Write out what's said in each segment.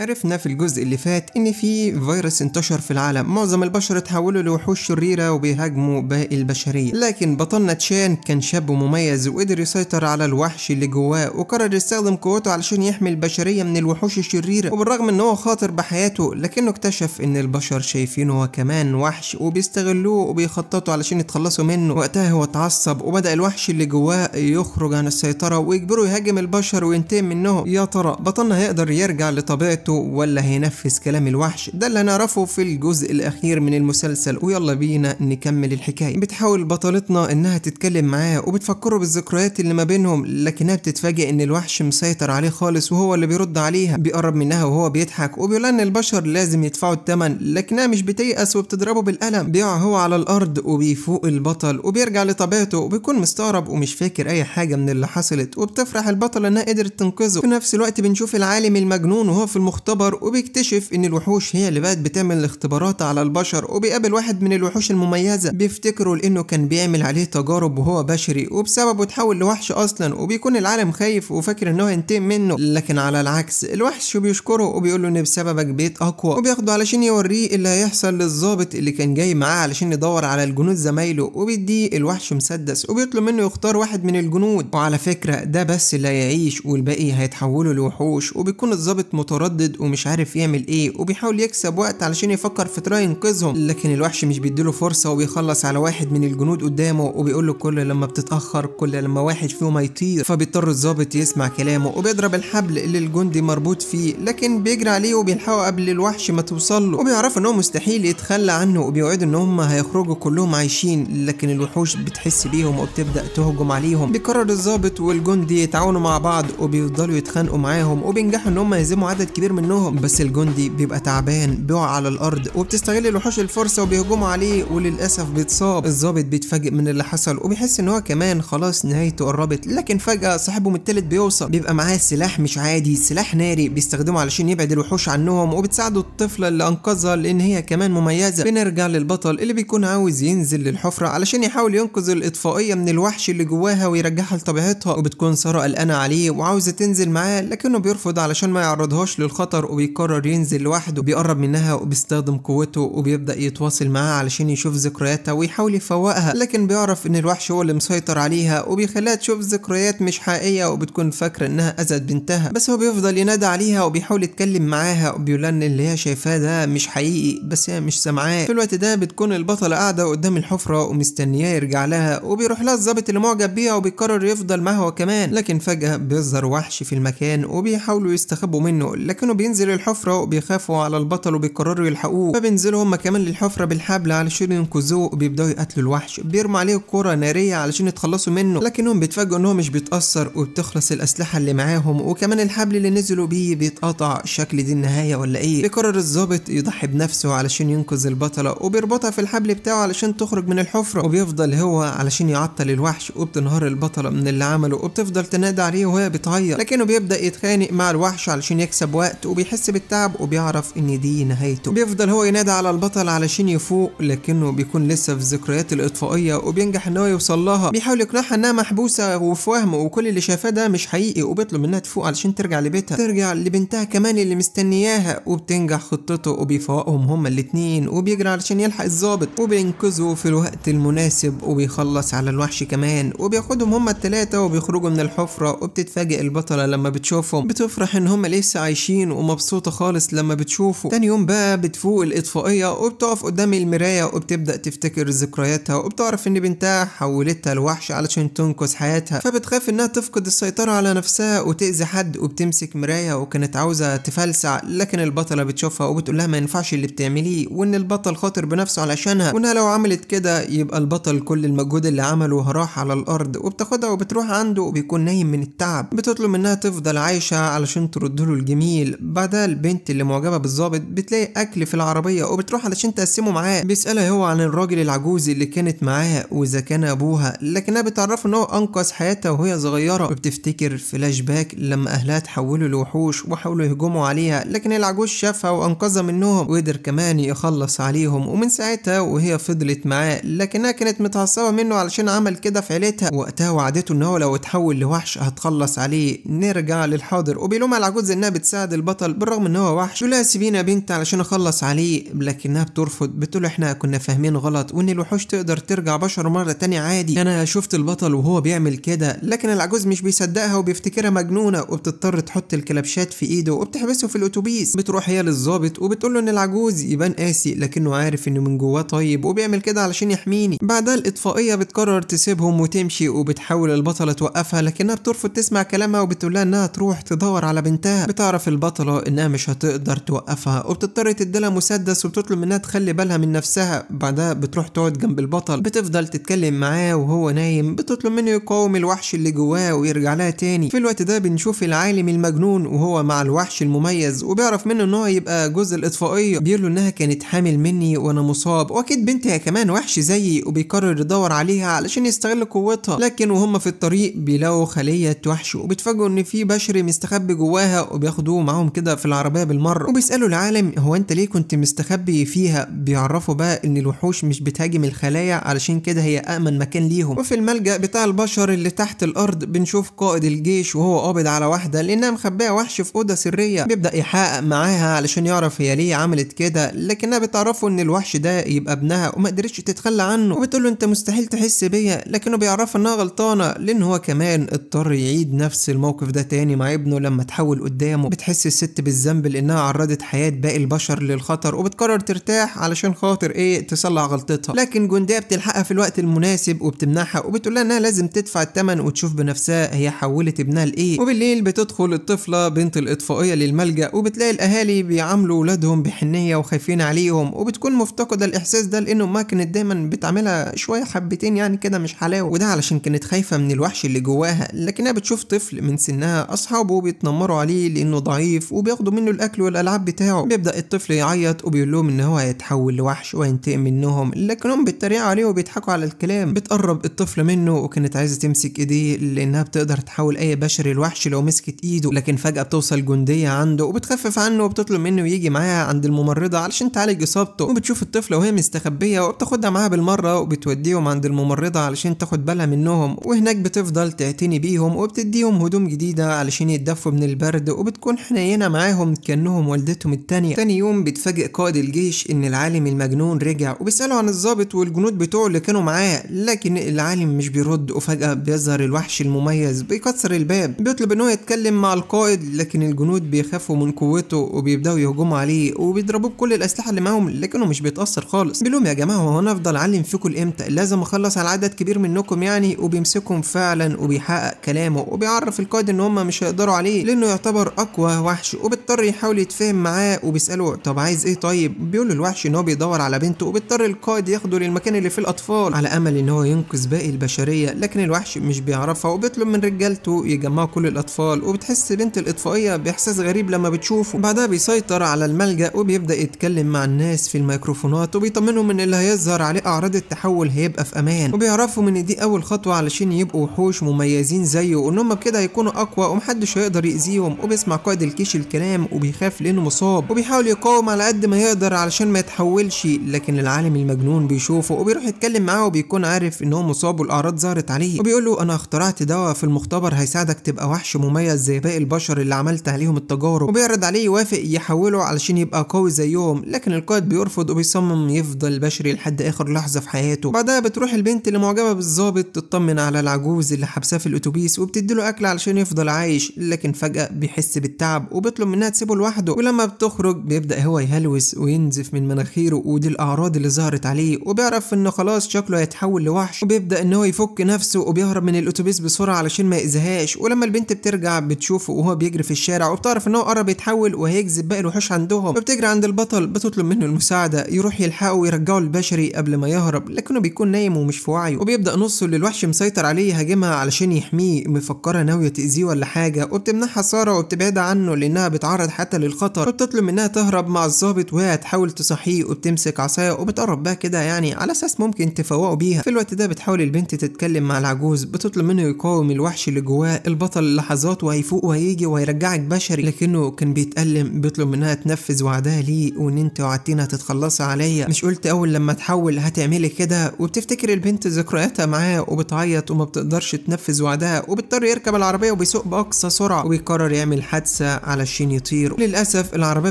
عرفنا في الجزء اللي فات ان في فيروس انتشر في العالم معظم البشر اتحولوا لوحوش شريرة وبيهاجموا باقي البشرية لكن بطلنا تشان كان شاب مميز وقدر يسيطر على الوحش اللي جواه وقرر يستخدم قوته علشان يحمي البشرية من الوحوش الشريرة وبالرغم ان هو خاطر بحياته لكنه اكتشف ان البشر شايفينه هو كمان وحش وبيستغلوه وبيخططوا علشان يتخلصوا منه وقتها هو اتعصب وبدأ الوحش اللي جواه يخرج عن السيطرة ويجبره يهاجم البشر وينتقم منهم يا ترى بطلنا هيقدر يرجع لطبيعته حياته ولا هينفذ كلام الوحش ده اللي هنعرفه في الجزء الاخير من المسلسل ويلا بينا نكمل الحكايه بتحاول بطلتنا انها تتكلم معاه وبتفكره بالذكريات اللي ما بينهم لكنها بتتفاجئ ان الوحش مسيطر عليه خالص وهو اللي بيرد عليها بيقرب منها وهو بيضحك وبيقول ان البشر لازم يدفعوا الثمن لكنها مش بتيأس وبتضربه بالقلم بيقع هو على الارض وبيفوق البطل وبيرجع لطبيعته وبيكون مستغرب ومش فاكر اي حاجه من اللي حصلت وبتفرح البطله انها قدرت تنقذه في نفس الوقت بنشوف العالم المجنون وهو في المخ المختبر وبيكتشف ان الوحوش هي اللي بقت بتعمل الاختبارات على البشر وبيقابل واحد من الوحوش المميزه بيفتكره لانه كان بيعمل عليه تجارب وهو بشري وبسببه اتحول لوحش اصلا وبيكون العالم خايف وفاكر ان هو ينتقم منه لكن على العكس الوحش بيشكره وبيقول له ان بسببك بيت اقوى وبياخده علشان يوريه اللي هيحصل للظابط اللي كان جاي معاه علشان يدور على الجنود زمايله وبيديه الوحش مسدس وبيطلب منه يختار واحد من الجنود وعلى فكره ده بس اللي هيعيش والباقي هيتحولوا لوحوش وبيكون الظابط متردد متردد ومش عارف يعمل ايه وبيحاول يكسب وقت علشان يفكر في تراي ينقذهم لكن الوحش مش بيديله فرصه وبيخلص على واحد من الجنود قدامه وبيقول له كل لما بتتاخر كل لما واحد فيهم هيطير فبيضطر الظابط يسمع كلامه وبيضرب الحبل اللي الجندي مربوط فيه لكن بيجري عليه وبيلحقه قبل الوحش ما توصل له وبيعرفوا ان هو مستحيل يتخلى عنه وبيوعده ان هم هيخرجوا كلهم عايشين لكن الوحوش بتحس بيهم وبتبدا تهجم عليهم بيقرر الظابط والجندي يتعاونوا مع بعض وبيفضلوا يتخانقوا معاهم وبينجحوا ان هم يهزموا عدد كبير كتير منهم بس الجندي بيبقى تعبان بيقع على الارض وبتستغل الوحوش الفرصه وبيهجموا عليه وللاسف بيتصاب الظابط بيتفاجئ من اللي حصل وبيحس ان هو كمان خلاص نهايته قربت لكن فجاه صاحبه من التالت بيوصل بيبقى معاه سلاح مش عادي سلاح ناري بيستخدمه علشان يبعد الوحوش عنهم وبتساعده الطفله اللي انقذها لان هي كمان مميزه بنرجع للبطل اللي بيكون عاوز ينزل للحفره علشان يحاول ينقذ الاطفائيه من الوحش اللي جواها ويرجعها لطبيعتها وبتكون ساره قلقانه عليه وعاوزه تنزل معاه لكنه بيرفض علشان ما يعرضهاش للخطر خطر وبيقرر ينزل لوحده بيقرب منها وبيستخدم قوته وبيبدأ يتواصل معاها علشان يشوف ذكرياتها ويحاول يفوقها لكن بيعرف ان الوحش هو اللي مسيطر عليها وبيخليها تشوف ذكريات مش حقيقية وبتكون فاكرة انها اذت بنتها بس هو بيفضل ينادى عليها وبيحاول يتكلم معاها وبيقول ان اللي هي شايفاه ده مش حقيقي بس هي مش سامعاه في الوقت ده بتكون البطلة قاعدة قدام الحفرة ومستنياه يرجع لها وبيروح لها الظابط اللي معجب بيها وبيقرر يفضل معاها كمان لكن فجأة بيظهر وحش في المكان وبيحاولوا يستخبوا منه لكنه كانوا بينزل الحفرة وبيخافوا على البطل وبيقرروا يلحقوه فبينزلوا هما كمان للحفرة بالحبل علشان ينقذوه وبيبدأوا يقتلوا الوحش بيرموا عليه كرة نارية علشان يتخلصوا منه لكنهم بيتفاجئوا انهم مش بيتأثر وبتخلص الأسلحة اللي معاهم وكمان الحبل اللي نزلوا بيه بيتقطع شكل دي النهاية ولا ايه بيقرر الظابط يضحي بنفسه علشان ينقذ البطلة وبيربطها في الحبل بتاعه علشان تخرج من الحفرة وبيفضل هو علشان يعطل الوحش وبتنهار البطلة من اللي عمله وبتفضل تنادى عليه وهي بتعيط لكنه بيبدأ يتخانق مع الوحش علشان يكسب وقت الوقت وبيحس بالتعب وبيعرف ان دي نهايته بيفضل هو ينادي على البطل علشان يفوق لكنه بيكون لسه في ذكريات الاطفائيه وبينجح ان هو يوصل لها بيحاول يقنعها انها محبوسه وفي وهم وكل اللي شافاه ده مش حقيقي وبيطلب منها تفوق علشان ترجع لبيتها ترجع لبنتها كمان اللي مستنياها وبتنجح خطته وبيفوقهم هما الاثنين وبيجري علشان يلحق الظابط وبينقذه في الوقت المناسب وبيخلص على الوحش كمان وبياخدهم هما الثلاثه وبيخرجوا من الحفرة وبتتفاجئ البطلة لما بتشوفهم بتفرح ان هما لسه عايشين ومبسوطة خالص لما بتشوفه تاني يوم بقى بتفوق الإطفائية وبتقف قدام المراية وبتبدأ تفتكر ذكرياتها وبتعرف إن بنتها حولتها لوحش علشان تنقذ حياتها فبتخاف إنها تفقد السيطرة على نفسها وتأذي حد وبتمسك مراية وكانت عاوزة تفلسع لكن البطلة بتشوفها وبتقول لها ما ينفعش اللي بتعمليه وإن البطل خاطر بنفسه علشانها وإنها لو عملت كده يبقى البطل كل المجهود اللي عمله راح على الأرض وبتاخدها وبتروح عنده وبيكون نايم من التعب بتطلب منها تفضل عايشة علشان ترد له الجميل بعدها البنت اللي معجبة بالظابط بتلاقي أكل في العربية وبتروح علشان تقسمه معاه بيسألها هو عن الراجل العجوز اللي كانت معاه وإذا كان أبوها لكنها بتعرفه إن هو أنقذ حياتها وهي صغيرة وبتفتكر فلاش باك لما أهلها تحولوا لوحوش وحاولوا يهجموا عليها لكن العجوز شافها وأنقذها منهم وقدر كمان يخلص عليهم ومن ساعتها وهي فضلت معاه لكنها كانت متعصبة منه علشان عمل كده في عيلتها وقتها وعدته إن هو لو اتحول لوحش هتخلص عليه نرجع للحاضر وبيلومها العجوز إنها بتساعد البطل بالرغم ان هو وحش لها سيبينا بنت علشان اخلص عليه لكنها بترفض بتقول احنا كنا فاهمين غلط وان الوحوش تقدر ترجع بشر مرة تانية عادي انا شفت البطل وهو بيعمل كده لكن العجوز مش بيصدقها وبيفتكرها مجنونة وبتضطر تحط الكلبشات في ايده وبتحبسه في الاتوبيس بتروح هي للظابط وبتقول له ان العجوز يبان قاسي لكنه عارف انه من جواه طيب وبيعمل كده علشان يحميني بعدها الاطفائية بتقرر تسيبهم وتمشي وبتحاول البطلة توقفها لكنها بترفض تسمع كلامها وبتقول لها انها تروح تدور على بنتها بتعرف البطل البطلة انها مش هتقدر توقفها وبتضطر تديلها مسدس وبتطلب منها تخلي بالها من نفسها بعدها بتروح تقعد جنب البطل بتفضل تتكلم معاه وهو نايم بتطلب منه يقاوم الوحش اللي جواه ويرجع لها تاني في الوقت ده بنشوف العالم المجنون وهو مع الوحش المميز وبيعرف منه ان هو يبقى جزء الاطفائية بيقول له انها كانت حامل مني وانا مصاب واكيد بنتي كمان وحش زيي وبيقرر يدور عليها علشان يستغل قوتها لكن وهم في الطريق بيلاقوا خلية وحش وبيتفاجئوا ان في بشر مستخبي جواها وبياخدوه معاهم معاهم كده في العربية بالمرة وبيسألوا العالم هو انت ليه كنت مستخبي فيها بيعرفوا بقى ان الوحوش مش بتهاجم الخلايا علشان كده هي امن مكان ليهم وفي الملجأ بتاع البشر اللي تحت الأرض بنشوف قائد الجيش وهو قابض على واحدة لأنها مخبية وحش في أوضة سرية بيبدأ يحقق معاها علشان يعرف هي ليه عملت كده لكنها بتعرفه ان الوحش ده يبقى ابنها وما قدرتش تتخلى عنه وبتقول له انت مستحيل تحس بيا لكنه بيعرفها انها غلطانة لأن هو كمان اضطر يعيد نفس الموقف ده تاني مع ابنه لما تحول قدامه بتحس الست بالذنب لانها عرضت حياه باقي البشر للخطر وبتقرر ترتاح علشان خاطر ايه تصلح غلطتها لكن جنديه بتلحقها في الوقت المناسب وبتمنحها وبتقولها انها لازم تدفع الثمن وتشوف بنفسها هي حولت ابنها لايه وبالليل بتدخل الطفله بنت الاطفائيه للملجا وبتلاقي الاهالي بيعاملوا ولادهم بحنيه وخايفين عليهم وبتكون مفتقده الاحساس ده لان امها كانت دايما بتعملها شويه حبتين يعني كده مش حلاوه وده علشان كانت خايفه من الوحش اللي جواها لكنها بتشوف طفل من سنها اصحابه بيتنمروا عليه لانه ضعيف الضيف وبياخدوا منه الاكل والالعاب بتاعه بيبدا الطفل يعيط وبيقول لهم ان هو هيتحول لوحش وينتقم منهم لكنهم بيتريقوا عليه وبيضحكوا على الكلام بتقرب الطفل منه وكانت عايزه تمسك ايديه لانها بتقدر تحول اي بشري لوحش لو مسكت ايده لكن فجاه بتوصل جنديه عنده وبتخفف عنه وبتطلب منه يجي معاها عند الممرضه علشان تعالج اصابته وبتشوف الطفله وهي مستخبيه وبتاخدها معاها بالمره وبتوديهم عند الممرضه علشان تاخد بالها منهم وهناك بتفضل تعتني بيهم وبتديهم هدوم جديده علشان يتدفوا من البرد وبتكون حنية عينة معاهم كأنهم والدتهم التانية تاني يوم بيتفاجئ قائد الجيش إن العالم المجنون رجع وبيسأله عن الضابط والجنود بتوعه اللي كانوا معاه لكن العالم مش بيرد وفجأة بيظهر الوحش المميز بيكسر الباب بيطلب إن هو يتكلم مع القائد لكن الجنود بيخافوا من قوته وبيبدأوا يهجموا عليه وبيضربوه بكل الأسلحة اللي معاهم لكنه مش بيتأثر خالص بيقول يا جماعة هو أنا أفضل أعلم فيكم إمتى لازم أخلص على عدد كبير منكم يعني وبيمسكهم فعلا وبيحقق كلامه وبيعرف القائد إن هم مش هيقدروا عليه لأنه يعتبر أقوى واحد الوحش وبيضطر يحاول يتفاهم معاه وبيساله طب عايز ايه طيب بيقول له الوحش ان هو بيدور على بنته وبيضطر القائد ياخده للمكان اللي فيه الاطفال على امل ان هو ينقذ باقي البشريه لكن الوحش مش بيعرفها وبيطلب من رجالته يجمعوا كل الاطفال وبتحس بنت الاطفائيه باحساس غريب لما بتشوفه بعدها بيسيطر على الملجا وبيبدا يتكلم مع الناس في الميكروفونات وبيطمنهم ان اللي هيظهر عليه اعراض التحول هيبقى في امان وبيعرفوا ان دي اول خطوه علشان يبقوا وحوش مميزين زيه وان هم بكده هيكونوا اقوى ومحدش هيقدر يأذيهم وبيسمع قائد الكيس بيحكيش الكلام وبيخاف لانه مصاب وبيحاول يقاوم على قد ما يقدر علشان ما يتحولش لكن العالم المجنون بيشوفه وبيروح يتكلم معاه وبيكون عارف ان هو مصاب والاعراض ظهرت عليه وبيقول له انا اخترعت دواء في المختبر هيساعدك تبقى وحش مميز زي باقي البشر اللي عملت عليهم التجارب وبيعرض عليه يوافق يحوله علشان يبقى قوي زيهم لكن القائد بيرفض وبيصمم يفضل بشري لحد اخر لحظه في حياته بعدها بتروح البنت اللي معجبه بالظابط تطمن على العجوز اللي حبساه في الاتوبيس وبتديله اكل علشان يفضل عايش لكن فجاه بيحس بالتعب وبيطلب منها تسيبه لوحده ولما بتخرج بيبدا هو يهلوس وينزف من مناخيره ودي الاعراض اللي ظهرت عليه وبيعرف ان خلاص شكله هيتحول لوحش وبيبدا ان هو يفك نفسه وبيهرب من الاتوبيس بسرعه علشان ما يأذيهاش ولما البنت بترجع بتشوفه وهو بيجري في الشارع وبتعرف ان هو قرب يتحول وهيجذب باقي الوحوش عندهم فبتجري عند البطل بتطلب منه المساعده يروح يلحقه ويرجعه للبشري قبل ما يهرب لكنه بيكون نايم ومش في وعيه وبيبدا نصه اللي الوحش مسيطر عليه يهاجمها علشان يحميه مفكره ناويه تاذيه ولا حاجه وبتمنحها ساره وبتبعدها عنه لانها بتعرض حتى للخطر وبتطلب منها تهرب مع الظابط وهي تحاول تصحيه وبتمسك عصايه وبتقرب بها كده يعني على اساس ممكن تفوقه بيها في الوقت ده بتحاول البنت تتكلم مع العجوز بتطلب منه يقاوم الوحش اللي جواه البطل لحظات وهيفوق وهيجي وهيرجعك بشري لكنه كان بيتألم بيطلب منها تنفذ وعدها ليه وان انت وعدتيني هتتخلصي عليا مش قلت اول لما تحول هتعملي كده وبتفتكر البنت ذكرياتها معاه وبتعيط وما بتقدرش تنفذ وعدها وبيضطر يركب العربيه وبيسوق باقصى سرعه وبيقرر يعمل حادثه علشان يطير للأسف العربية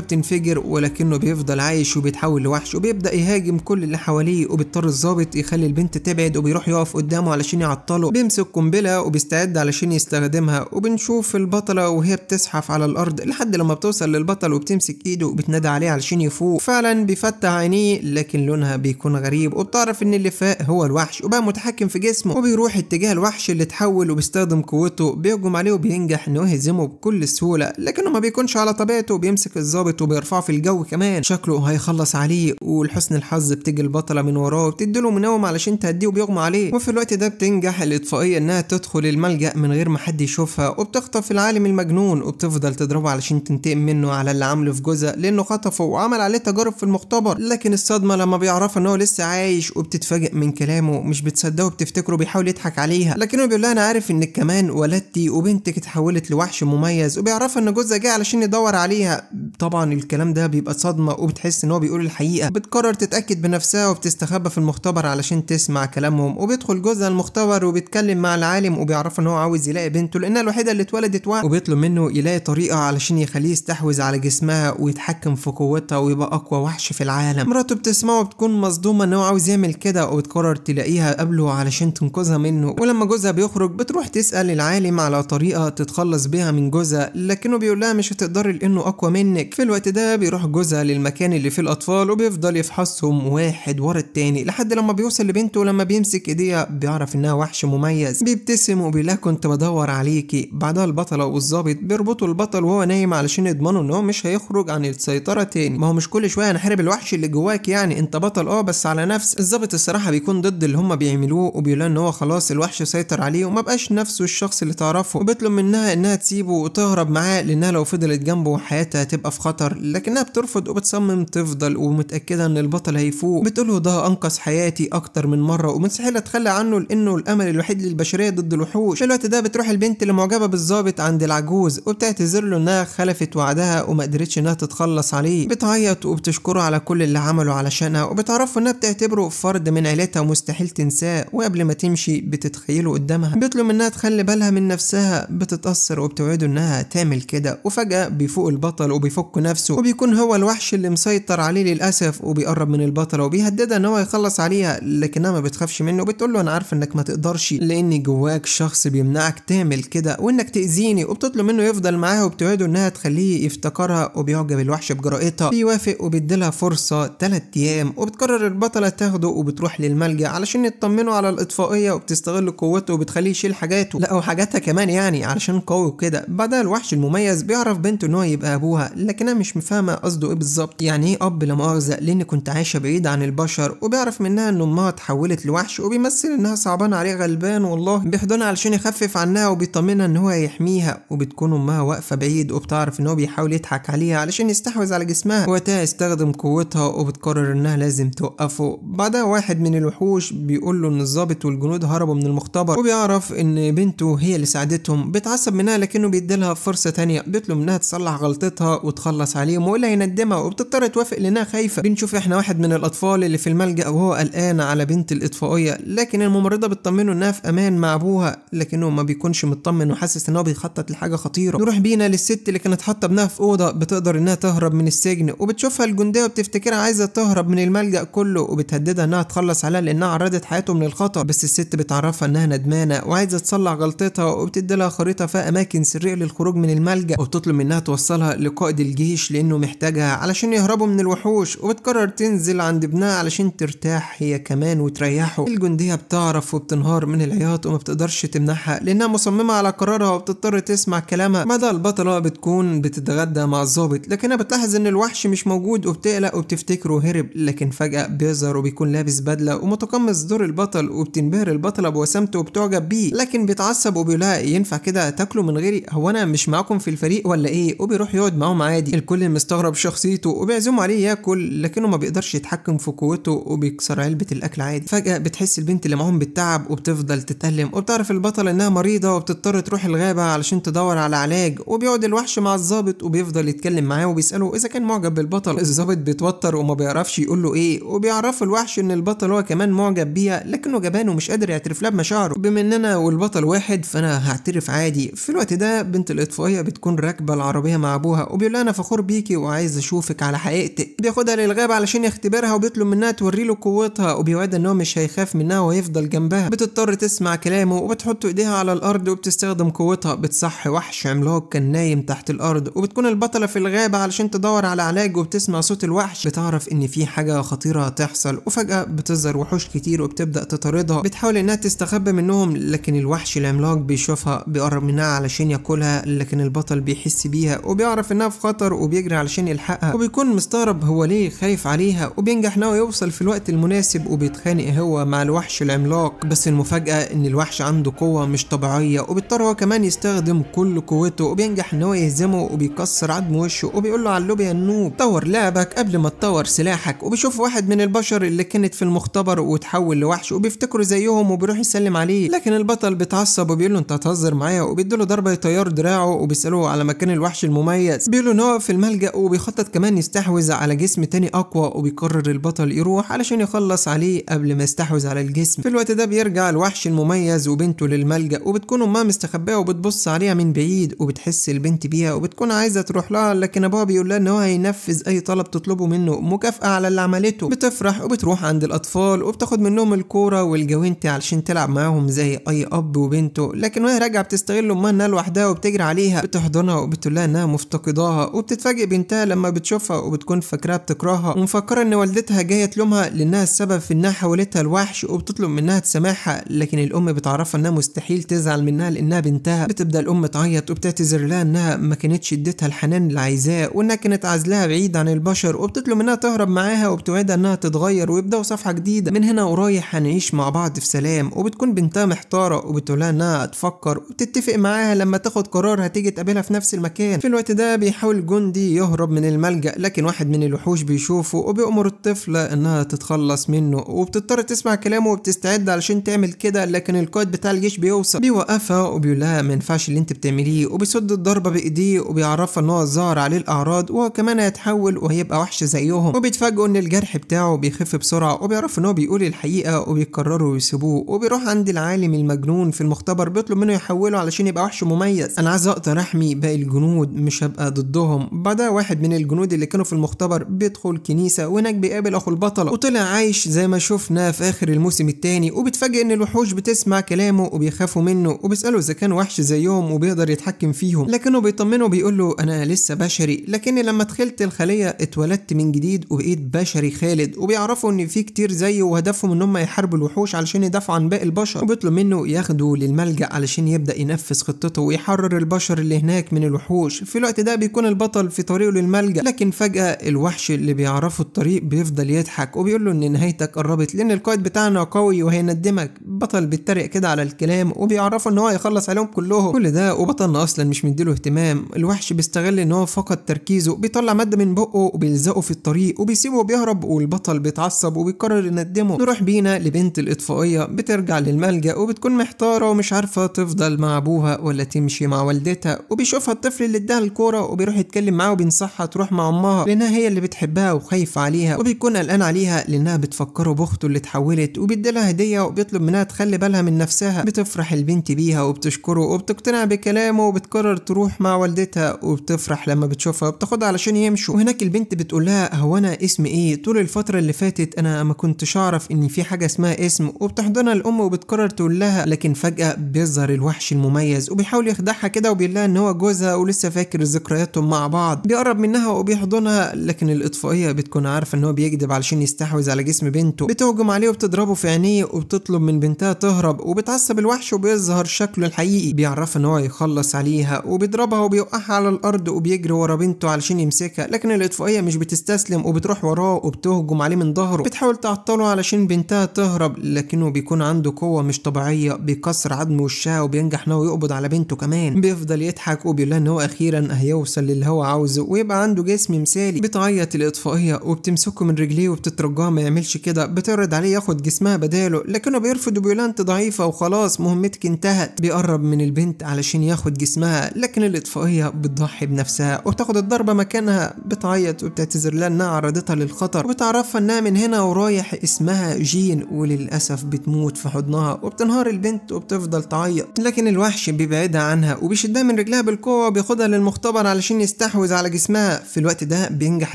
بتنفجر ولكنه بيفضل عايش وبيتحول لوحش وبيبدأ يهاجم كل اللي حواليه وبيضطر الظابط يخلي البنت تبعد وبيروح يقف قدامه علشان يعطله بيمسك قنبلة وبيستعد علشان يستخدمها وبنشوف البطلة وهي بتزحف على الأرض لحد لما بتوصل للبطل وبتمسك إيده وبتنادى عليه علشان يفوق فعلا بيفتح عينيه لكن لونها بيكون غريب وبتعرف إن اللي فاق هو الوحش وبقى متحكم في جسمه وبيروح اتجاه الوحش اللي اتحول وبيستخدم قوته بيهجم عليه وبينجح إنه يهزمه بكل سهولة لكنه ما بيكونش على طبيعته بيمسك الظابط وبيرفعه في الجو كمان شكله هيخلص عليه ولحسن الحظ بتيجي البطله من وراه وبتديله منوم علشان تهديه وبيغمى عليه وفي الوقت ده بتنجح الاطفائيه انها تدخل الملجا من غير ما حد يشوفها وبتخطف العالم المجنون وبتفضل تضربه علشان تنتقم منه على اللي عامله في جوزها لانه خطفه وعمل عليه تجارب في المختبر لكن الصدمه لما بيعرفها ان هو لسه عايش وبتتفاجئ من كلامه مش بتصدقه وبتفتكره بيحاول يضحك عليها لكنه بيقول لها انا عارف انك كمان ولدتي وبنتك اتحولت لوحش مميز وبيعرفها ان جوزها جاي علشان ندور عليها طبعا الكلام ده بيبقى صدمه وبتحس ان هو بيقول الحقيقه بتقرر تتاكد بنفسها وبتستخبى في المختبر علشان تسمع كلامهم وبيدخل جوزها المختبر وبيتكلم مع العالم وبيعرفه ان هو عاوز يلاقي بنته لانها الوحيده اللي اتولدت واحد وبيطلب منه يلاقي طريقه علشان يخليه يستحوذ على جسمها ويتحكم في قوتها ويبقى اقوى وحش في العالم مراته بتسمعه وبتكون مصدومه ان هو عاوز يعمل كده وبتقرر تلاقيها قبله علشان تنقذها منه ولما جوزها بيخرج بتروح تسال العالم على طريقه تتخلص بيها من جوزها لكنه بيقول لها مش هتقدري لانه اقوى منك في الوقت ده بيروح جوزها للمكان اللي فيه الاطفال وبيفضل يفحصهم واحد ورا التاني لحد لما بيوصل لبنته لما بيمسك ايديها بيعرف انها وحش مميز بيبتسم وبيقول كنت بدور عليكي بعدها البطله والظابط بيربطوا البطل وهو نايم علشان يضمنوا ان هو مش هيخرج عن السيطره تاني ما هو مش كل شويه هنحارب الوحش اللي جواك يعني انت بطل اه بس على نفس الظابط الصراحه بيكون ضد اللي هم بيعملوه وبيقول ان هو خلاص الوحش سيطر عليه وما بقاش نفسه الشخص اللي تعرفه وبيطلب منها انها تسيبه وتهرب معاه لانها لو لو فضلت جنبه حياتها هتبقى في خطر لكنها بترفض وبتصمم تفضل ومتأكدة ان البطل هيفوق بتقوله ده انقذ حياتي اكتر من مرة ومستحيل اتخلى عنه لانه الامل الوحيد للبشرية ضد الوحوش في الوقت ده بتروح البنت اللي معجبة بالظابط عند العجوز وبتعتذر له انها خلفت وعدها وما قدرتش انها تتخلص عليه بتعيط وبتشكره على كل اللي عمله علشانها وبتعرفه انها بتعتبره فرد من عيلتها ومستحيل تنساه وقبل ما تمشي بتتخيله قدامها بيطلب منها تخلي بالها من نفسها بتتأثر وبتوعده انها تعمل كده وفجأة بيفوق البطل وبيفك نفسه وبيكون هو الوحش اللي مسيطر عليه للأسف وبيقرب من البطلة وبيهددها إن هو يخلص عليها لكنها ما بتخافش منه وبتقول له أنا عارفة إنك ما تقدرش لأن جواك شخص بيمنعك تعمل كده وإنك تأذيني وبتطلب منه يفضل معاها وبتوعده إنها تخليه يفتكرها وبيعجب الوحش بجرأتها بيوافق وبيديلها فرصة 3 أيام وبتقرر البطلة تاخده وبتروح للملجأ علشان يطمنوا على الإطفائية وبتستغل قوته وبتخليه يشيل حاجاته لا وحاجاتها كمان يعني علشان قوي وكده بعدها الوحش المميز بيعرف بنته ان هو يبقى ابوها لكن انا مش مفهمه قصده ايه بالظبط يعني ايه اب لا مؤاخذه لان كنت عايشه بعيد عن البشر وبيعرف منها ان امها اتحولت لوحش وبيمثل انها صعبان عليه غلبان والله بيحضنها علشان يخفف عنها وبيطمنها ان هو يحميها وبتكون امها واقفه بعيد وبتعرف ان هو بيحاول يضحك عليها علشان يستحوذ على جسمها وقتها يستخدم قوتها وبتقرر انها لازم توقفه بعدها واحد من الوحوش بيقول له ان الظابط والجنود هربوا من المختبر وبيعرف ان بنته هي اللي ساعدتهم بيتعصب منها لكنه بيديلها فرصه تانية قالت له انها تصلح غلطتها وتخلص عليهم ولا هيندمها وبتضطر توافق لانها خايفه بنشوف احنا واحد من الاطفال اللي في الملجا وهو قلقان على بنت الاطفائيه لكن الممرضه بتطمنه انها في امان مع ابوها لكنه ما بيكونش مطمن وحاسس ان هو بيخطط لحاجه خطيره نروح بينا للست اللي كانت حاطه ابنها في اوضه بتقدر انها تهرب من السجن وبتشوفها الجنديه وبتفتكرها عايزه تهرب من الملجا كله وبتهددها انها تخلص عليها لانها عرضت حياته من الخطر بس الست بتعرفها انها ندمانه وعايزه تصلح غلطتها وبتدي لها خريطه فيها اماكن سريه للخروج من الملجا وبتطلب منها توصلها لقائد الجيش لأنه محتاجها علشان يهربوا من الوحوش وبتقرر تنزل عند ابنها علشان ترتاح هي كمان وتريحه الجندية بتعرف وبتنهار من العياط وما بتقدرش تمنعها لأنها مصممة على قرارها وبتضطر تسمع كلامها مدى البطلة بتكون بتتغدى مع الظابط لكنها بتلاحظ إن الوحش مش موجود وبتقلق وبتفتكره هرب لكن فجأة بيظهر وبيكون لابس بدلة ومتقمص دور البطل وبتنبهر البطلة بوسامته وبتعجب بيه لكن بيتعصب وبيقولها ينفع كده تاكله من غيري هو أنا مش معاكم في الفريق ولا ايه وبيروح يقعد معاهم عادي الكل مستغرب شخصيته وبيعزموا عليه ياكل لكنه ما بيقدرش يتحكم في قوته وبيكسر علبه الاكل عادي فجاه بتحس البنت اللي معاهم بالتعب وبتفضل تتألم وبتعرف البطل انها مريضه وبتضطر تروح الغابه علشان تدور على علاج وبيقعد الوحش مع الظابط وبيفضل يتكلم معاه وبيساله اذا كان معجب بالبطل الظابط بيتوتر وما بيعرفش يقول له ايه وبيعرف الوحش ان البطل هو كمان معجب بيها لكنه جبان ومش قادر يعترف لها بمشاعره بما ان انا والبطل واحد فانا هعترف عادي في الوقت ده بنت الاطفائيه بتكون راكبه العربيه مع ابوها وبيقول انا فخور بيكي وعايز اشوفك على حقيقتك بياخدها للغابه علشان يختبرها وبيطلب منها توري له قوتها وبيوعدها ان هو مش هيخاف منها وهيفضل جنبها بتضطر تسمع كلامه وبتحط ايديها على الارض وبتستخدم قوتها بتصحي وحش عملاق كان نايم تحت الارض وبتكون البطله في الغابه علشان تدور على علاج وبتسمع صوت الوحش بتعرف ان في حاجه خطيره هتحصل وفجاه بتظهر وحوش كتير وبتبدا تطاردها بتحاول انها تستخبى منهم لكن الوحش العملاق بيشوفها بيقرب منها علشان ياكلها لكن البطل بيحب بيحس بيها وبيعرف انها في خطر وبيجري علشان يلحقها وبيكون مستغرب هو ليه خايف عليها وبينجح ان هو يوصل في الوقت المناسب وبيتخانق هو مع الوحش العملاق بس المفاجأة ان الوحش عنده قوة مش طبيعية وبيضطر هو كمان يستخدم كل قوته وبينجح ان هو يهزمه وبيكسر عظم وشه وبيقول له على اللوبيا النوب طور لعبك قبل ما تطور سلاحك وبيشوف واحد من البشر اللي كانت في المختبر وتحول لوحش وبيفتكره زيهم وبيروح يسلم عليه لكن البطل بيتعصب وبيقول له انت هتهزر معايا وبيديله ضربة يطير دراعه وبيسأله على مكان الوحش المميز بيقولوا ان هو في الملجأ وبيخطط كمان يستحوذ على جسم تاني اقوى وبيقرر البطل يروح علشان يخلص عليه قبل ما يستحوذ على الجسم في الوقت ده بيرجع الوحش المميز وبنته للملجأ وبتكون امها مستخبيه وبتبص عليها من بعيد وبتحس البنت بيها وبتكون عايزه تروح لها لكن ابوها بيقول لها ان هو هينفذ اي طلب تطلبه منه مكافاه على اللي عملته بتفرح وبتروح عند الاطفال وبتاخد منهم الكوره والجوانتي علشان تلعب معاهم زي اي اب وبنته لكن وهي راجعه بتستغل امها انها لوحدها وبتجري عليها بتحضنها وبتقولها انها مفتقداها وبتتفاجئ بنتها لما بتشوفها وبتكون فاكراها بتكرهها ومفكره ان والدتها جايه تلومها لانها السبب في انها حولتها لوحش وبتطلب منها تسامحها لكن الام بتعرفها انها مستحيل تزعل منها لانها بنتها بتبدا الام تعيط وبتعتذر لها انها ما كانتش اديتها الحنان اللي عايزاه وانها كانت عازلاها بعيد عن البشر وبتطلب منها تهرب معاها وبتوعدها انها تتغير ويبداوا صفحه جديده من هنا ورايح هنعيش مع بعض في سلام وبتكون بنتها محتاره وبتقولها انها تفكر وبتتفق معاها لما تاخد قرار هتيجي تقابلها في نفس نفس المكان في الوقت ده بيحاول جندي يهرب من الملجأ لكن واحد من الوحوش بيشوفه وبيأمر الطفلة انها تتخلص منه وبتضطر تسمع كلامه وبتستعد علشان تعمل كده لكن القائد بتاع الجيش بيوصل بيوقفها وبيقولها ما ينفعش اللي انت بتعمليه وبيسد الضربة بايديه وبيعرفها ان هو ظهر عليه الاعراض وهو كمان هيتحول وهيبقى وحش زيهم وبيتفاجئوا ان الجرح بتاعه بيخف بسرعة وبيعرفوا ان هو بيقول الحقيقة وبيكرروا ويسيبوه وبيروح عند العالم المجنون في المختبر بيطلب منه يحوله علشان يبقى وحش مميز انا عايز اقدر احمي باقي الجنود مش هبقى ضدهم بعدها واحد من الجنود اللي كانوا في المختبر بيدخل كنيسة وهناك بيقابل أخو البطلة وطلع عايش زي ما شفنا في آخر الموسم الثاني وبتفاجئ إن الوحوش بتسمع كلامه وبيخافوا منه وبيسأله إذا كان وحش زيهم وبيقدر يتحكم فيهم لكنه بيطمنه بيقول له أنا لسه بشري لكن لما دخلت الخلية اتولدت من جديد وبقيت بشري خالد وبيعرفوا إن في كتير زيه وهدفهم إن هم يحاربوا الوحوش علشان يدافعوا عن باقي البشر وبيطلب منه ياخده للملجأ علشان يبدأ ينفذ خطته ويحرر البشر اللي هناك من من الوحوش في الوقت ده بيكون البطل في طريقه للملجأ لكن فجأة الوحش اللي بيعرفه الطريق بيفضل يضحك وبيقول له ان نهايتك قربت لان القائد بتاعنا قوي وهيندمك بطل بيتريق كده على الكلام وبيعرفه ان هو هيخلص عليهم كلهم كل ده وبطلنا اصلا مش مديله اهتمام الوحش بيستغل ان هو فقد تركيزه بيطلع مادة من بقه وبيلزقه في الطريق وبيسيبه وبيهرب والبطل بيتعصب وبيقرر يندمه نروح بينا لبنت الاطفائية بترجع للملجأ وبتكون محتارة ومش عارفة تفضل مع ابوها ولا تمشي مع والدتها وبيشوفها الطفل اللي اداها الكوره وبيروح يتكلم معاه وبينصحها تروح مع امها لانها هي اللي بتحبها وخايف عليها وبيكون قلقان عليها لانها بتفكره باخته اللي اتحولت وبيديلها هديه وبيطلب منها تخلي بالها من نفسها بتفرح البنت بيها وبتشكره وبتقتنع بكلامه وبتقرر تروح مع والدتها وبتفرح لما بتشوفها وبتاخدها علشان يمشوا وهناك البنت بتقول لها هو انا اسمي ايه طول الفتره اللي فاتت انا ما كنتش اعرف ان في حاجه اسمها اسم وبتحضنها الام وبتقرر تقول لها لكن فجاه بيظهر الوحش المميز وبيحاول يخدعها كده وبيقول لها ان هو جوزها مميزة ولسه فاكر ذكرياتهم مع بعض بيقرب منها وبيحضنها لكن الإطفائية بتكون عارفة إن هو بيكذب علشان يستحوذ على جسم بنته بتهجم عليه وبتضربه في عينيه وبتطلب من بنتها تهرب وبتعصب الوحش وبيظهر شكله الحقيقي بيعرفها إن هو يخلص عليها وبيضربها وبيوقعها على الأرض وبيجري ورا بنته علشان يمسكها لكن الإطفائية مش بتستسلم وبتروح وراه وبتهجم عليه من ظهره بتحاول تعطله علشان بنتها تهرب لكنه بيكون عنده قوة مش طبيعية بيكسر عظم وشها وبينجح إن هو يقبض على بنته كمان بيفضل يضحك وبيلعب كلها ان هو اخيرا هيوصل للي هو عاوزه ويبقى عنده جسم مثالي بتعيط الاطفائيه وبتمسكه من رجليه وبتترجاه ما يعملش كده بتعرض عليه ياخد جسمها بداله لكنه بيرفض وبيقول انت ضعيفه وخلاص مهمتك انتهت بيقرب من البنت علشان ياخد جسمها لكن الاطفائيه بتضحي بنفسها وبتاخد الضربه مكانها بتعيط وبتعتذر لها انها عرضتها للخطر وبتعرفها انها من هنا ورايح اسمها جين وللاسف بتموت في حضنها وبتنهار البنت وبتفضل تعيط لكن الوحش بيبعدها عنها وبيشدها من رجلها بالقوه هو بياخدها للمختبر علشان يستحوذ على جسمها في الوقت ده بينجح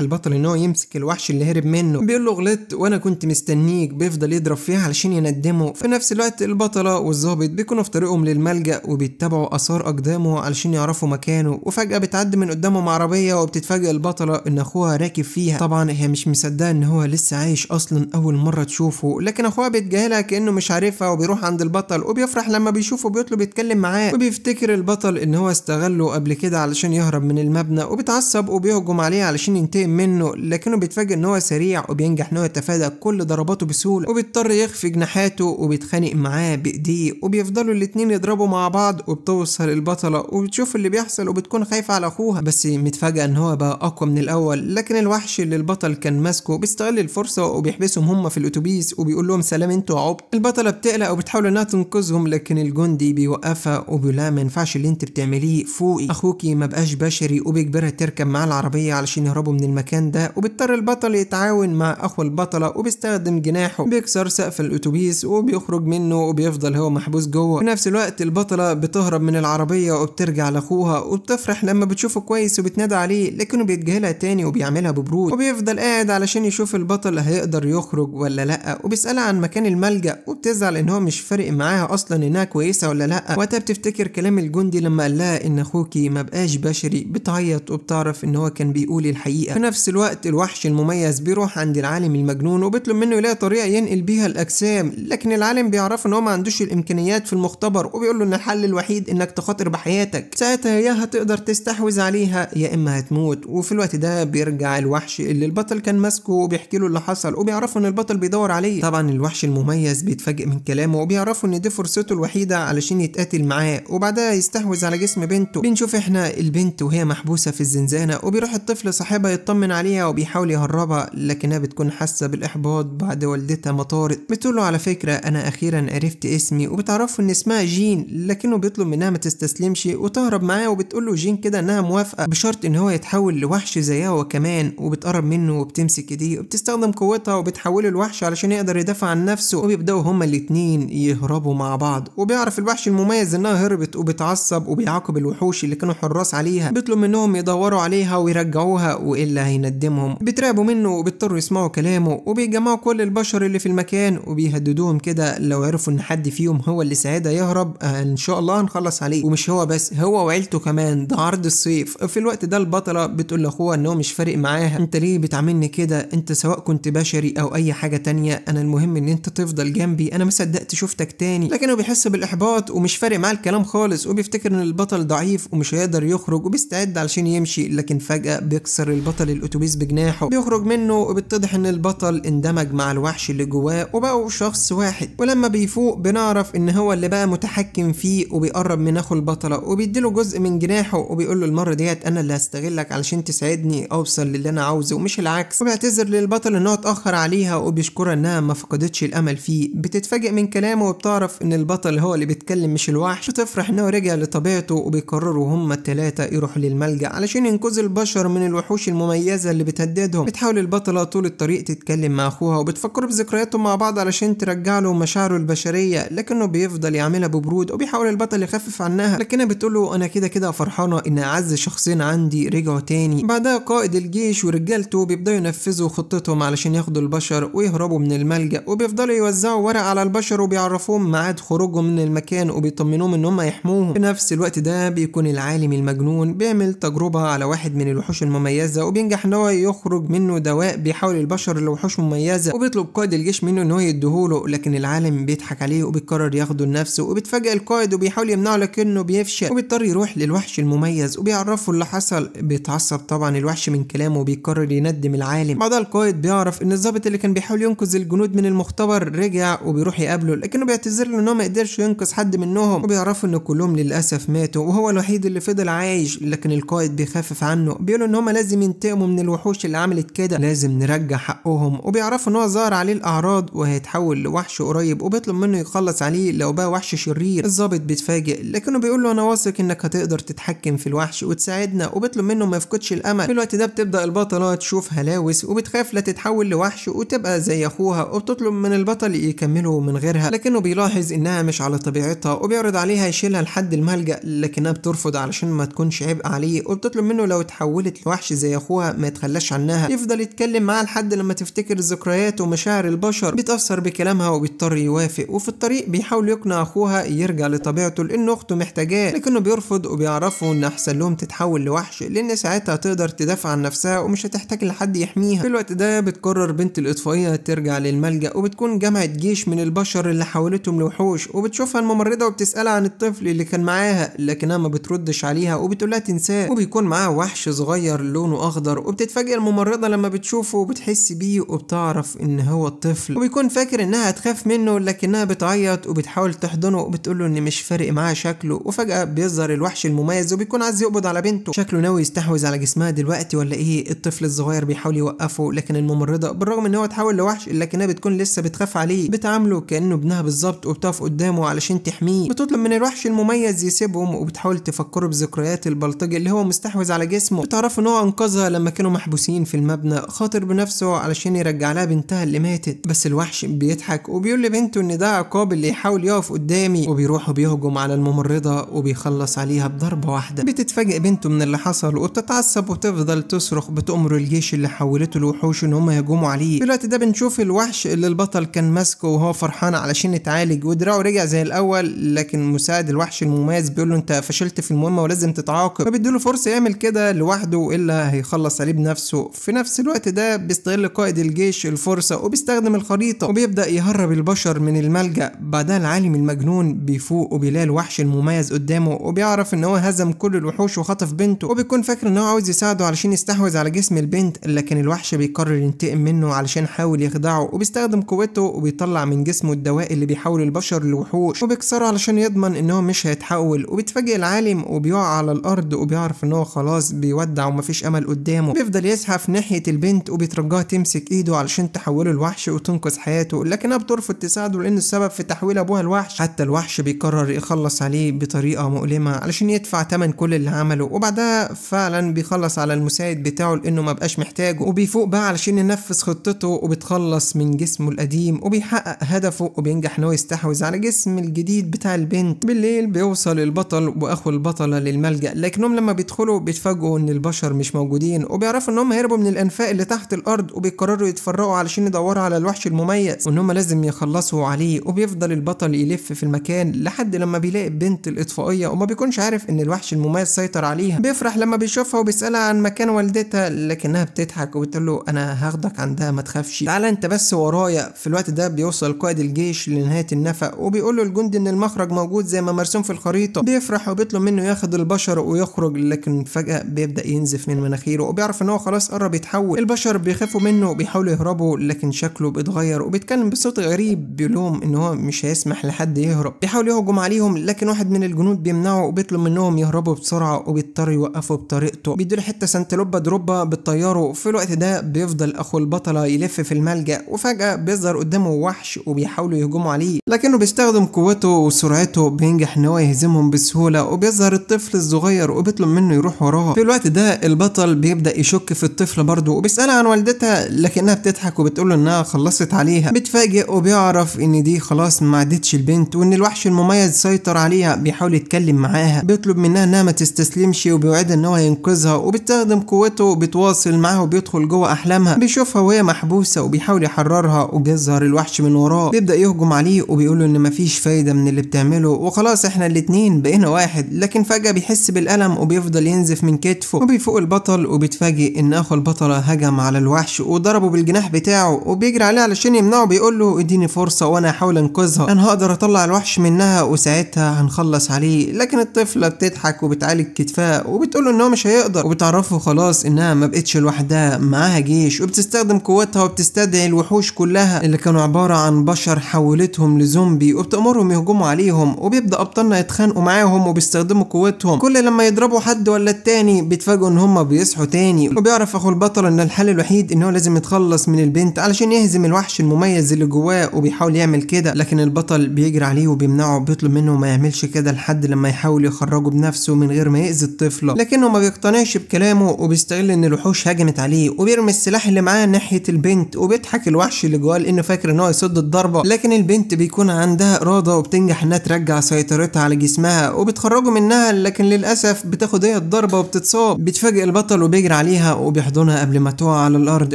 البطل ان هو يمسك الوحش اللي هرب منه بيقول له غلطت وانا كنت مستنيك بيفضل يضرب فيها علشان يندمه في نفس الوقت البطله والظابط بيكونوا في طريقهم للملجا وبيتبعوا اثار اقدامه علشان يعرفوا مكانه وفجاه بتعدي من قدامهم عربيه وبتتفاجئ البطله ان اخوها راكب فيها طبعا هي مش مصدقه ان هو لسه عايش اصلا اول مره تشوفه لكن اخوها بيتجاهلها كانه مش عارفها وبيروح عند البطل وبيفرح لما بيشوفه بيطلب يتكلم معاه وبيفتكر البطل ان هو استغله قبل كده علشان يهرب من المبنى وبيتعصب وبيهجم عليه علشان ينتقم منه لكنه بيتفاجئ ان هو سريع وبينجح ان هو يتفادى كل ضرباته بسهوله وبيضطر يخفي جناحاته وبيتخانق معاه بايديه وبيفضلوا الاتنين يضربوا مع بعض وبتوصل البطله وبتشوف اللي بيحصل وبتكون خايفه على اخوها بس متفاجئه ان هو بقى اقوى من الاول لكن الوحش اللي البطل كان ماسكه بيستغل الفرصه وبيحبسهم هم في الاتوبيس وبيقول لهم سلام انتوا عبط البطله بتقلق وبتحاول انها تنقذهم لكن الجندي بيوقفها وبيقول لها ما ينفعش اللي انت بتعمليه فوق اخوكي اخوكي ما بقاش بشري وبيجبرها تركب معاه العربيه علشان يهربوا من المكان ده وبيضطر البطل يتعاون مع اخو البطله وبيستخدم جناحه بيكسر سقف الاتوبيس وبيخرج منه وبيفضل هو محبوس جوه في نفس الوقت البطله بتهرب من العربيه وبترجع لاخوها وبتفرح لما بتشوفه كويس وبتنادى عليه لكنه بيتجاهلها تاني وبيعملها ببرود وبيفضل قاعد علشان يشوف البطل هيقدر يخرج ولا لا وبيسالها عن مكان الملجا وبتزعل ان هو مش فارق معاها اصلا انها كويسه ولا لا وقتها بتفتكر كلام الجندي لما قال لها ان اخوك ملوكي ما بقاش بشري بتعيط وبتعرف ان هو كان بيقول الحقيقه في نفس الوقت الوحش المميز بيروح عند العالم المجنون وبيطلب منه يلاقي طريقه ينقل بيها الاجسام لكن العالم بيعرف ان هو ما عندوش الامكانيات في المختبر وبيقول له ان الحل الوحيد انك تخاطر بحياتك ساعتها يا هتقدر تستحوذ عليها يا اما هتموت وفي الوقت ده بيرجع الوحش اللي البطل كان ماسكه وبيحكي له اللي حصل وبيعرفوا ان البطل بيدور عليه طبعا الوحش المميز بيتفاجئ من كلامه وبيعرفوا ان دي فرصته الوحيده علشان يتقاتل معاه وبعدها يستحوذ على جسم بنته بين بنشوف احنا البنت وهي محبوسة في الزنزانة وبيروح الطفل صاحبها يطمن عليها وبيحاول يهربها لكنها بتكون حاسة بالإحباط بعد والدتها ما طارت له على فكرة أنا أخيرا عرفت اسمي وبتعرفه إن اسمها جين لكنه بيطلب منها ما تستسلمش وتهرب معاه وبتقول له جين كده إنها موافقة بشرط إن هو يتحول لوحش زيها هو كمان وبتقرب منه وبتمسك إيديه وبتستخدم قوتها وبتحوله لوحش علشان يقدر يدافع عن نفسه وبيبدأوا هما الاتنين يهربوا مع بعض وبيعرف الوحش المميز إنها هربت وبتعصب وبيعاقب الوحوش اللي كانوا حراس عليها بيطلب منهم يدوروا عليها ويرجعوها والا هيندمهم بيترعبوا منه وبيضطروا يسمعوا كلامه وبيجمعوا كل البشر اللي في المكان وبيهددوهم كده لو عرفوا ان حد فيهم هو اللي ساعدها يهرب آه، ان شاء الله هنخلص عليه ومش هو بس هو وعيلته كمان ده عرض الصيف في الوقت ده البطله بتقول لاخوها ان هو مش فارق معاها انت ليه بتعاملني كده انت سواء كنت بشري او اي حاجه تانية انا المهم ان انت تفضل جنبي انا ما صدقت شفتك تاني لكن هو بيحس بالاحباط ومش فارق معاه الكلام خالص وبيفتكر ان البطل ضعيف ومش هيقدر يخرج وبيستعد علشان يمشي لكن فجأة بيكسر البطل الأتوبيس بجناحه بيخرج منه وبيتضح إن البطل اندمج مع الوحش اللي جواه وبقوا شخص واحد ولما بيفوق بنعرف إن هو اللي بقى متحكم فيه وبيقرب من أخو البطلة وبيديله جزء من جناحه وبيقول له المرة ديت أنا اللي هستغلك علشان تساعدني أوصل للي أنا عاوزه ومش العكس وبيعتذر للبطل إن هو اتأخر عليها وبيشكرها إنها ما فقدتش الأمل فيه بتتفاجئ من كلامه وبتعرف إن البطل هو اللي بيتكلم مش الوحش بتفرح إن هو رجع لطبيعته وبيقرروا وهم التلاتة يروحوا للملجأ علشان ينقذوا البشر من الوحوش المميزة اللي بتهددهم بتحاول البطلة طول الطريق تتكلم مع أخوها وبتفكر بذكرياتهم مع بعض علشان ترجع له مشاعره البشرية لكنه بيفضل يعملها ببرود وبيحاول البطل يخفف عنها لكنها بتقول له أنا كده كده فرحانة إن أعز شخصين عندي رجعوا تاني بعدها قائد الجيش ورجالته بيبدأوا ينفذوا خطتهم علشان ياخدوا البشر ويهربوا من الملجأ وبيفضلوا يوزعوا ورق على البشر وبيعرفوهم ميعاد خروجهم من المكان وبيطمنوهم إن هم يحموهم في نفس الوقت ده بيكون العالم المجنون بيعمل تجربة على واحد من الوحوش المميزة وبينجح ان هو يخرج منه دواء بيحول البشر لوحوش مميزة وبيطلب قائد الجيش منه ان هو يديهوله لكن العالم بيضحك عليه وبيقرر ياخده لنفسه وبيتفاجئ القائد وبيحاول يمنعه لكنه بيفشل وبيضطر يروح للوحش المميز وبيعرفه اللي حصل بيتعصب طبعا الوحش من كلامه وبيقرر يندم العالم بعدها القائد بيعرف ان الظابط اللي كان بيحاول ينقذ الجنود من المختبر رجع وبيروح يقابله لكنه بيعتذر له ان هو ما قدرش ينقذ حد منهم وبيعرفوا ان كلهم للاسف ماتوا وهو الوحيد اللي فضل عايش لكن القائد بيخفف عنه بيقولوا ان هما لازم ينتقموا من الوحوش اللي عملت كده لازم نرجع حقهم وبيعرفوا ان هو ظهر عليه الاعراض وهيتحول لوحش قريب وبيطلب منه يخلص عليه لو بقى وحش شرير الظابط بيتفاجئ لكنه بيقول له انا واثق انك هتقدر تتحكم في الوحش وتساعدنا وبيطلب منه ما يفقدش الامل في الوقت ده بتبدا البطله تشوف هلاوس وبتخاف لا تتحول لوحش وتبقى زي اخوها وبتطلب من البطل يكمله من غيرها لكنه بيلاحظ انها مش على طبيعتها وبيعرض عليها يشيلها لحد الملجأ لكنها بترفض يرفض علشان ما تكونش عبء عليه وبتطلب منه لو اتحولت لوحش زي اخوها ما يتخلاش عنها يفضل يتكلم معاها لحد لما تفتكر ذكريات ومشاعر البشر بيتأثر بكلامها وبيضطر يوافق وفي الطريق بيحاول يقنع اخوها يرجع لطبيعته لان اخته محتاجاه لكنه بيرفض وبيعرفوا ان احسن لهم تتحول لوحش لان ساعتها تقدر تدافع عن نفسها ومش هتحتاج لحد يحميها في الوقت ده بتقرر بنت الاطفائيه ترجع للملجا وبتكون جمعت جيش من البشر اللي حولتهم لوحوش وبتشوفها الممرضه وبتسالها عن الطفل اللي كان معاها لكنها ما بترد بيردش عليها وبتقول لها تنساه وبيكون معاها وحش صغير لونه اخضر وبتتفاجئ الممرضه لما بتشوفه وبتحس بيه وبتعرف ان هو الطفل وبيكون فاكر انها هتخاف منه لكنها بتعيط وبتحاول تحضنه وبتقول له ان مش فارق معاها شكله وفجاه بيظهر الوحش المميز وبيكون عايز يقبض على بنته شكله ناوي يستحوذ على جسمها دلوقتي ولا ايه الطفل الصغير بيحاول يوقفه لكن الممرضه بالرغم ان هو اتحول لوحش لكنها بتكون لسه بتخاف عليه بتعامله كانه ابنها بالظبط وبتقف قدامه علشان تحميه بتطلب من الوحش المميز يسيبهم وبتحاول تفكر تفكروا بذكريات البلطجي اللي هو مستحوذ على جسمه بتعرفوا ان هو انقذها لما كانوا محبوسين في المبنى خاطر بنفسه علشان يرجع لها بنتها اللي ماتت بس الوحش بيضحك وبيقول لبنته ان ده عقاب اللي يحاول يقف قدامي وبيروح وبيهجم على الممرضة وبيخلص عليها بضربة واحدة بتتفاجئ بنته من اللي حصل وبتتعصب وتفضل تصرخ بتأمر الجيش اللي حولته لوحوش ان هم يهجموا عليه في الوقت ده بنشوف الوحش اللي البطل كان ماسكه وهو فرحان علشان يتعالج ودراعه رجع زي الاول لكن مساعد الوحش المميز بيقول له انت فشلت في المهمه ولازم تتعاقب فبيديله فرصه يعمل كده لوحده والا هيخلص عليه بنفسه في نفس الوقت ده بيستغل قائد الجيش الفرصه وبيستخدم الخريطه وبيبدا يهرب البشر من الملجا بعدها العالم المجنون بيفوق وبيلاقي الوحش المميز قدامه وبيعرف ان هو هزم كل الوحوش وخطف بنته وبيكون فاكر ان هو عاوز يساعده علشان يستحوذ على جسم البنت لكن الوحش بيقرر ينتقم منه علشان حاول يخدعه وبيستخدم قوته وبيطلع من جسمه الدواء اللي بيحول البشر لوحوش وبيكسره علشان يضمن ان هو مش هيتحول وبيتفاجئ العالم وبيقع على الارض وبيعرف ان هو خلاص بيودع ومفيش امل قدامه بيفضل يزحف ناحيه البنت وبيترجاها تمسك ايده علشان تحوله لوحش وتنقذ حياته لكنها بترفض تساعده لان السبب في تحويل ابوها لوحش حتى الوحش بيقرر يخلص عليه بطريقه مؤلمه علشان يدفع تمن كل اللي عمله وبعدها فعلا بيخلص على المساعد بتاعه لانه مبقاش محتاجه وبيفوق بقى علشان ينفذ خطته وبتخلص من جسمه القديم وبيحقق هدفه وبينجح ان هو يستحوذ على جسم الجديد بتاع البنت بالليل بيوصل البطل واخو البطل البطلة للملجأ لكنهم لما بيدخلوا بيتفاجئوا ان البشر مش موجودين وبيعرفوا انهم هربوا من الانفاق اللي تحت الارض وبيقرروا يتفرقوا علشان يدوروا على الوحش المميز وان هم لازم يخلصوا عليه وبيفضل البطل يلف في المكان لحد لما بيلاقي بنت الاطفائية وما بيكونش عارف ان الوحش المميز سيطر عليها بيفرح لما بيشوفها وبيسألها عن مكان والدتها لكنها بتضحك وبتقول له انا هاخدك عندها ما تخافش تعالى انت بس ورايا في الوقت ده بيوصل قائد الجيش لنهاية النفق وبيقول له الجندي ان المخرج موجود زي ما مرسوم في الخريطة بيفرح وبيطلب منه ياخد البشر ويخرج لكن فجأة بيبدأ ينزف من مناخيره وبيعرف ان هو خلاص قرب يتحول البشر بيخافوا منه وبيحاولوا يهربوا لكن شكله بيتغير وبيتكلم بصوت غريب بيلوم ان هو مش هيسمح لحد يهرب بيحاول يهجم عليهم لكن واحد من الجنود بيمنعه وبيطلب منهم يهربوا بسرعة وبيضطر يوقفوا بطريقته بيديله حتة سنتلوبة دروبا بتطيره في الوقت ده بيفضل اخو البطلة يلف في الملجأ وفجأة بيظهر قدامه وحش وبيحاولوا يهجموا عليه لكنه بيستخدم قوته وسرعته بينجح ان هو يهزمهم بسهولة وبيظهر الطفل الصغير وبيطلب منه يروح وراها في الوقت ده البطل بيبدا يشك في الطفل برضه وبيسالها عن والدتها لكنها بتضحك وبتقول انها خلصت عليها بيتفاجئ وبيعرف ان دي خلاص ما عادتش البنت وان الوحش المميز سيطر عليها بيحاول يتكلم معاها بيطلب منها انها ما تستسلمش وبيوعدها ان هو هينقذها وبتستخدم قوته وبتواصل معاه وبيدخل جوه احلامها بيشوفها وهي محبوسه وبيحاول يحررها وبيظهر الوحش من وراه بيبدا يهجم عليه وبيقول له ان مفيش فايده من اللي بتعمله وخلاص احنا الاتنين بقينا واحد لكن فجأة بيحس بالألم وبيفضل ينزف من كتفه وبيفوق البطل وبيتفاجئ إن أخو البطلة هجم على الوحش وضربه بالجناح بتاعه وبيجري عليه علشان يمنعه بيقول له اديني فرصة وأنا هحاول أنقذها أنا هقدر أطلع الوحش منها وساعتها هنخلص عليه لكن الطفلة بتضحك وبتعالج كتفها وبتقول له إن هو مش هيقدر وبتعرفه خلاص إنها ما بقتش لوحدها معاها جيش وبتستخدم قوتها وبتستدعي الوحوش كلها اللي كانوا عبارة عن بشر حولتهم لزومبي وبتأمرهم يهجموا عليهم وبيبدأ أبطالنا يتخانقوا معاهم وبيستخدموا قوتهم كل لما يضربوا حد ولا التاني بيتفاجئوا ان هم بيصحوا تاني وبيعرف اخو البطل ان الحل الوحيد ان هو لازم يتخلص من البنت علشان يهزم الوحش المميز اللي جواه وبيحاول يعمل كده لكن البطل بيجري عليه وبيمنعه بيطلب منه ما يعملش كده لحد لما يحاول يخرجه بنفسه من غير ما يأذي الطفلة لكنه ما بيقتنعش بكلامه وبيستغل ان الوحوش هجمت عليه وبيرمي السلاح اللي معاه ناحية البنت وبيضحك الوحش اللي جواه لانه فاكر ان هو يصد الضربة لكن البنت بيكون عندها إرادة وبتنجح انها ترجع سيطرتها على جسمها وبتخرجه منها سهل لكن للأسف بتاخد هي الضربة وبتتصاب بيتفاجئ البطل وبيجري عليها وبيحضنها قبل ما تقع على الأرض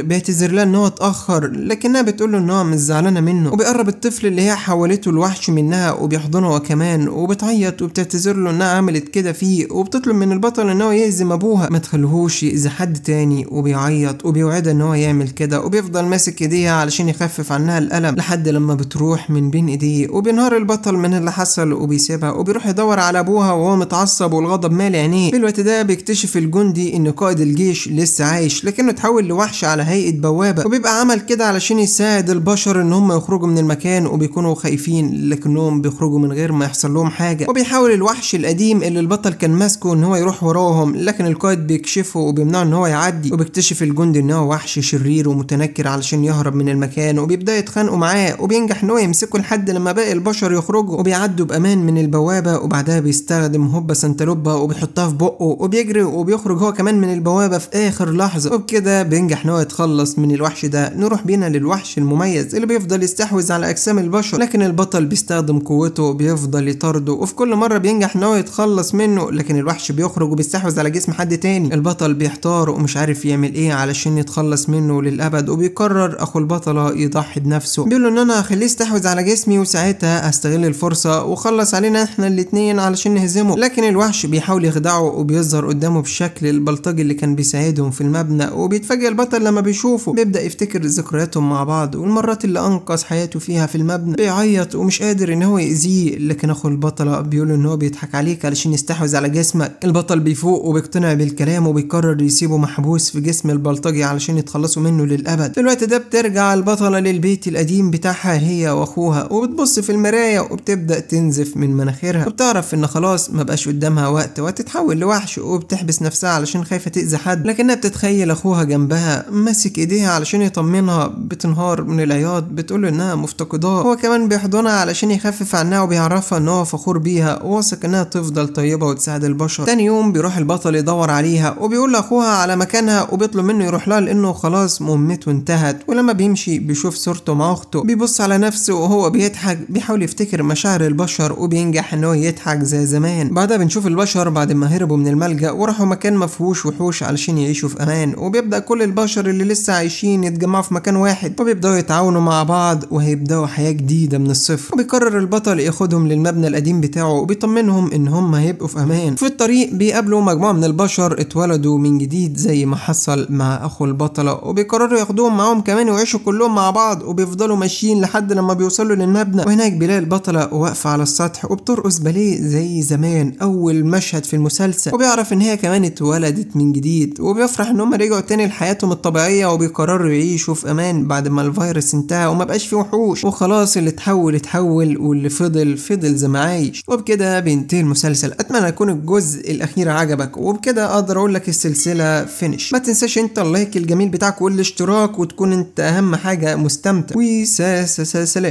بيعتذر لها إن هو اتأخر لكنها بتقوله إن هو مش زعلانة منه وبيقرب الطفل اللي هي حولته الوحش منها وبيحضنه كمان وبتعيط وبتعتذر له إنها عملت كده فيه وبتطلب من البطل إن هو يهزم أبوها ما تخليهوش يأذي حد تاني وبيعيط وبيوعدها إن هو يعمل كده وبيفضل ماسك إيديها علشان يخفف عنها الألم لحد لما بتروح من بين إيديه وبينهار البطل من اللي حصل وبيسيبها وبيروح يدور على أبوها وهو متعيط متعصب والغضب مال عينيه في الوقت ده بيكتشف الجندي ان قائد الجيش لسه عايش لكنه اتحول لوحش على هيئه بوابه وبيبقى عمل كده علشان يساعد البشر ان هم يخرجوا من المكان وبيكونوا خايفين لكنهم بيخرجوا من غير ما يحصل لهم حاجه وبيحاول الوحش القديم اللي البطل كان ماسكه ان هو يروح وراهم لكن القائد بيكشفه وبيمنعه ان هو يعدي وبيكتشف الجندي ان هو وحش شرير ومتنكر علشان يهرب من المكان وبيبدا يتخانقوا معاه وبينجح ان هو يمسكه لحد لما باقي البشر يخرجوا وبيعدوا بامان من البوابه وبعدها بيستخدم هوب هوبا سنتلوبا وبيحطها في بقه وبيجري وبيخرج هو كمان من البوابة في آخر لحظة وبكده بينجح إن هو يتخلص من الوحش ده نروح بينا للوحش المميز اللي بيفضل يستحوذ على أجسام البشر لكن البطل بيستخدم قوته وبيفضل يطارده وفي كل مرة بينجح إن هو يتخلص منه لكن الوحش بيخرج وبيستحوذ على جسم حد تاني البطل بيحتار ومش عارف يعمل إيه علشان يتخلص منه للأبد وبيقرر أخو البطلة يضحي بنفسه بيقول له إن أنا أخليه يستحوذ على جسمي وساعتها أستغل الفرصة وخلص علينا إحنا الاتنين علشان نهزمه لكن لكن الوحش بيحاول يخدعه وبيظهر قدامه بشكل البلطجي اللي كان بيساعدهم في المبنى وبيتفاجئ البطل لما بيشوفه بيبدأ يفتكر ذكرياتهم مع بعض والمرات اللي أنقذ حياته فيها في المبنى بيعيط ومش قادر إن هو يأذيه لكن أخو البطلة بيقول إن هو بيضحك عليك علشان يستحوذ على جسمك البطل بيفوق وبيقتنع بالكلام وبيقرر يسيبه محبوس في جسم البلطجي علشان يتخلصوا منه للأبد في الوقت ده بترجع البطلة للبيت القديم بتاعها هي وأخوها وبتبص في المراية وبتبدأ تنزف من مناخيرها وبتعرف إن خلاص مبقاش بيبقاش قدامها وقت وهتتحول لوحش وبتحبس نفسها علشان خايفة تأذي حد لكنها بتتخيل أخوها جنبها ماسك إيديها علشان يطمنها بتنهار من العياط بتقوله إنها مفتقداه هو كمان بيحضنها علشان يخفف عنها وبيعرفها إن هو فخور بيها وواثق إنها تفضل طيبة وتساعد البشر تاني يوم بيروح البطل يدور عليها وبيقول لأخوها على مكانها وبيطلب منه يروح لها لأنه خلاص مهمته انتهت ولما بيمشي بيشوف صورته مع أخته بيبص على نفسه وهو بيضحك بيحاول يفتكر مشاعر البشر وبينجح إن هو يضحك زي زمان بعد العادة بنشوف البشر بعد ما هربوا من الملجأ وراحوا مكان مفهوش وحوش علشان يعيشوا في أمان وبيبدأ كل البشر اللي لسه عايشين يتجمعوا في مكان واحد وبيبدأوا يتعاونوا مع بعض وهيبدأوا حياة جديدة من الصفر وبيقرر البطل ياخدهم للمبنى القديم بتاعه وبيطمنهم إن هم هيبقوا في أمان في الطريق بيقابلوا مجموعة من البشر اتولدوا من جديد زي ما حصل مع أخو البطلة وبيقرروا ياخدوهم معاهم كمان ويعيشوا كلهم مع بعض وبيفضلوا ماشيين لحد لما بيوصلوا للمبنى وهناك بيلاقي البطلة واقفة على السطح وبترقص باليه زي زمان اول مشهد في المسلسل وبيعرف ان هي كمان اتولدت من جديد وبيفرح ان هم رجعوا تاني لحياتهم الطبيعيه وبيقرروا يعيشوا في امان بعد ما الفيروس انتهى وما بقاش فيه وحوش وخلاص اللي اتحول اتحول واللي فضل فضل زي ما عايش وبكده بينتهي المسلسل اتمنى يكون الجزء الاخير عجبك وبكده اقدر اقول لك السلسله فينش ما تنساش انت اللايك الجميل بتاعك والاشتراك وتكون انت اهم حاجه مستمتع وسلام